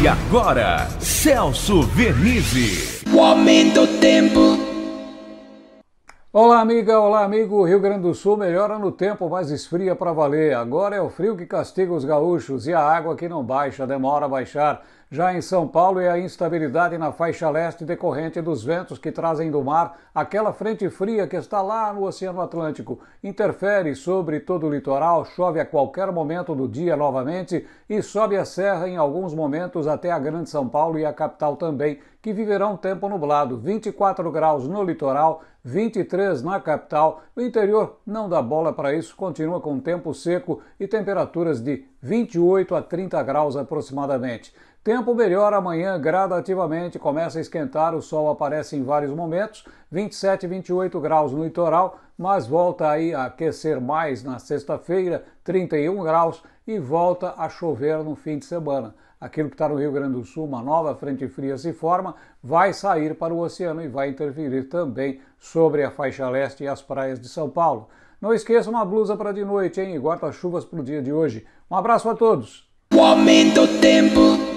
E agora, Celso Vernizzi. O aumento do tempo. Olá, amiga, olá, amigo. Rio Grande do Sul melhora no tempo, mas esfria para valer. Agora é o frio que castiga os gaúchos e a água que não baixa, demora a baixar. Já em São Paulo é a instabilidade na faixa leste decorrente dos ventos que trazem do mar aquela frente fria que está lá no Oceano Atlântico. Interfere sobre todo o litoral, chove a qualquer momento do dia novamente e sobe a serra em alguns momentos até a Grande São Paulo e a capital também, que viverão tempo nublado, 24 graus no litoral, 23 na capital. O interior não dá bola para isso, continua com tempo seco e temperaturas de 28 a 30 graus aproximadamente. Tempo melhor amanhã gradativamente, começa a esquentar, o sol aparece em vários momentos, 27, 28 graus no litoral, mas volta aí a aquecer mais na sexta-feira, 31 graus e volta a chover no fim de semana. Aquilo que está no Rio Grande do Sul, uma nova frente fria se forma, vai sair para o oceano e vai interferir também sobre a faixa leste e as praias de São Paulo. Não esqueça uma blusa para de noite, hein? E guarda-chuvas para o dia de hoje. Um abraço a todos! O aumento do tempo.